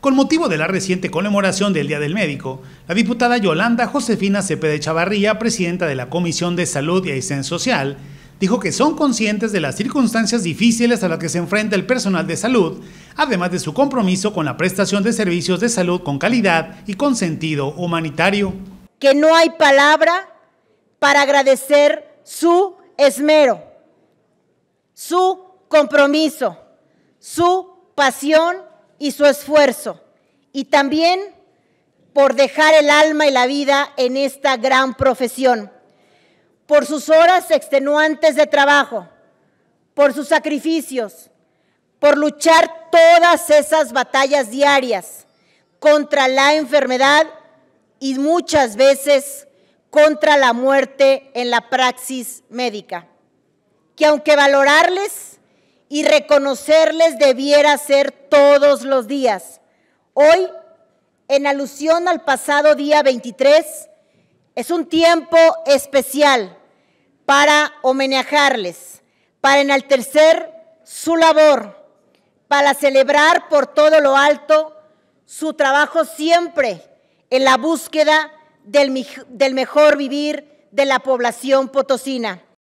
Con motivo de la reciente conmemoración del Día del Médico, la diputada Yolanda Josefina Cepeda Chavarría, presidenta de la Comisión de Salud y Atención Social, dijo que son conscientes de las circunstancias difíciles a las que se enfrenta el personal de salud, además de su compromiso con la prestación de servicios de salud con calidad y con sentido humanitario. Que no hay palabra para agradecer su esmero, su compromiso, su pasión y su esfuerzo, y también por dejar el alma y la vida en esta gran profesión, por sus horas extenuantes de trabajo, por sus sacrificios, por luchar todas esas batallas diarias contra la enfermedad y muchas veces contra la muerte en la praxis médica. Que aunque valorarles y reconocerles debiera ser todos los días. Hoy, en alusión al pasado día 23, es un tiempo especial para homenajarles, para enaltecer su labor, para celebrar por todo lo alto su trabajo siempre en la búsqueda del mejor vivir de la población potosina.